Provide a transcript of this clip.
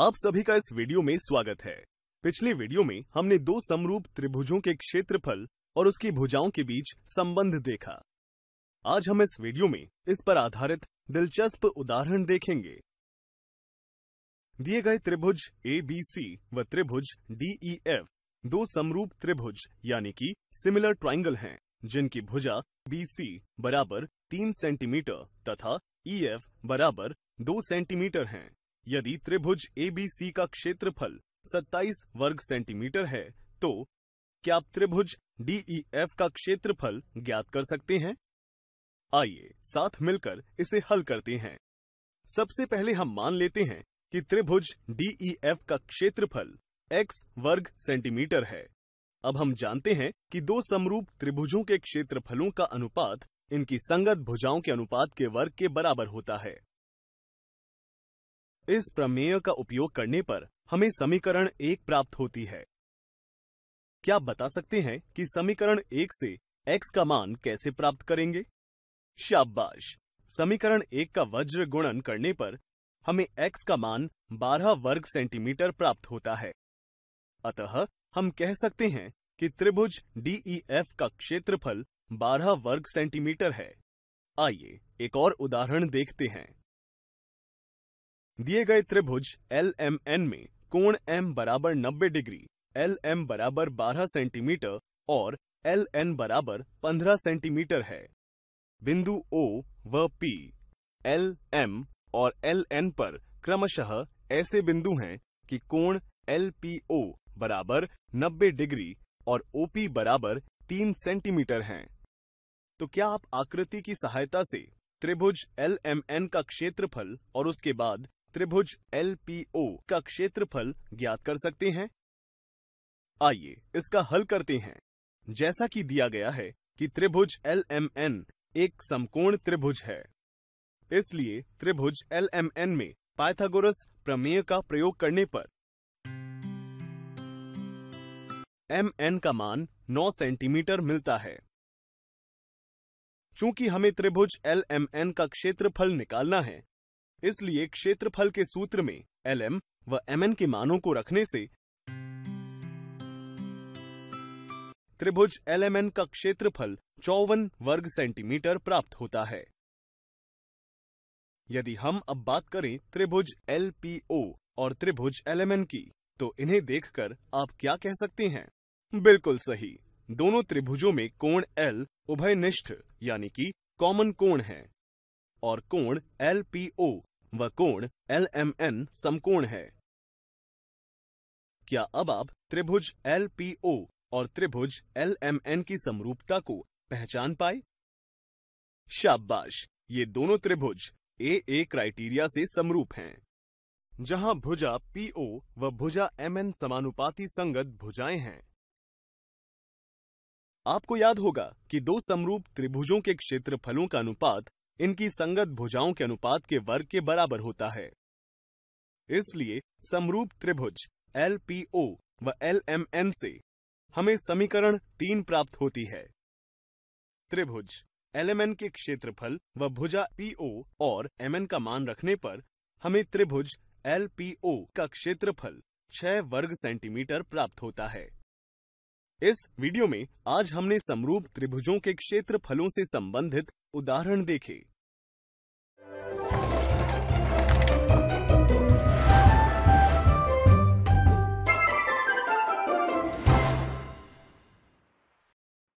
आप सभी का इस वीडियो में स्वागत है पिछले वीडियो में हमने दो समरूप त्रिभुजों के क्षेत्रफल और उसकी भुजाओं के बीच संबंध देखा आज हम इस वीडियो में इस पर आधारित दिलचस्प उदाहरण देखेंगे दिए गए त्रिभुज ए बी सी व त्रिभुज डी ई एफ दो समरूप त्रिभुज यानी कि सिमिलर ट्राइंगल हैं, जिनकी भुजा बी सी बराबर तीन सेंटीमीटर तथा ई e, एफ बराबर दो सेंटीमीटर हैं यदि त्रिभुज एबीसी का क्षेत्रफल 27 वर्ग सेंटीमीटर है तो क्या आप त्रिभुज डीईएफ का क्षेत्रफल ज्ञात कर सकते हैं आइए साथ मिलकर इसे हल करते हैं सबसे पहले हम मान लेते हैं कि त्रिभुज डीईएफ का क्षेत्रफल x वर्ग सेंटीमीटर है अब हम जानते हैं कि दो समरूप त्रिभुजों के क्षेत्रफलों का अनुपात इनकी संगत भुजाओं के अनुपात के वर्ग के बराबर होता है इस प्रमेय का उपयोग करने पर हमें समीकरण एक प्राप्त होती है क्या आप बता सकते हैं कि समीकरण एक से x का मान कैसे प्राप्त करेंगे शाबाश समीकरण एक का वज्र गुणन करने पर हमें x का मान 12 वर्ग सेंटीमीटर प्राप्त होता है अतः हम कह सकते हैं कि त्रिभुज DEF का क्षेत्रफल 12 वर्ग सेंटीमीटर है आइए एक और उदाहरण देखते हैं दिए गए त्रिभुज एल एम एन में कोण एम बराबर नब्बे डिग्री एल एम बराबर बारह सेंटीमीटर और एल एन बराबर पंद्रह सेंटीमीटर है बिंदु ओ व पी एल एम और एल एन पर क्रमशः ऐसे बिंदु हैं कि कोण एल पी ओ बराबर नब्बे डिग्री और ओ पी बराबर तीन सेंटीमीटर हैं तो क्या आप आकृति की सहायता से त्रिभुज एल एम एन का क्षेत्रफल और उसके बाद त्रिभुज एल का क्षेत्रफल ज्ञात कर सकते हैं आइए इसका हल करते हैं जैसा कि दिया गया है कि त्रिभुज एल एक समकोण त्रिभुज है इसलिए त्रिभुज एल में पाइथागोरस प्रमेय का प्रयोग करने पर एम एन का मान 9 सेंटीमीटर मिलता है चूंकि हमें त्रिभुज एल एम एन का क्षेत्रफल निकालना है इसलिए क्षेत्रफल के सूत्र में एल एम व एम के मानों को रखने से त्रिभुज एल एम एन का क्षेत्रफल चौवन वर्ग सेंटीमीटर प्राप्त होता है यदि हम अब बात करें त्रिभुज एल पी ओ और त्रिभुज एल एम एन की तो इन्हें देखकर आप क्या कह सकते हैं बिल्कुल सही दोनों त्रिभुजों में कोण एल उभयनिष्ठ यानी कि कॉमन कोण है और कोण एल पी ओ व कोण एल एम एन समकोण है क्या अब आप त्रिभुज एल पी ओ और त्रिभुज एल एम एन की समरूपता को पहचान पाए शाबाश ये दोनों त्रिभुज ए ए क्राइटेरिया से समरूप हैं जहां भुजा पीओ व भुजा एम एन समानुपाती संगत भुजाएं हैं आपको याद होगा कि दो समरूप त्रिभुजों के क्षेत्रफलों का अनुपात इनकी संगत भुजाओं के अनुपात के वर्ग के बराबर होता है इसलिए समरूप त्रिभुज एल व एल से हमें समीकरण तीन प्राप्त होती है त्रिभुज एलएमएन के क्षेत्रफल व भुजा पीओ और एमएन का मान रखने पर हमें त्रिभुज एलपीओ का क्षेत्रफल छह वर्ग सेंटीमीटर प्राप्त होता है इस वीडियो में आज हमने समरूप त्रिभुजों के क्षेत्रफलों से संबंधित उदाहरण देखे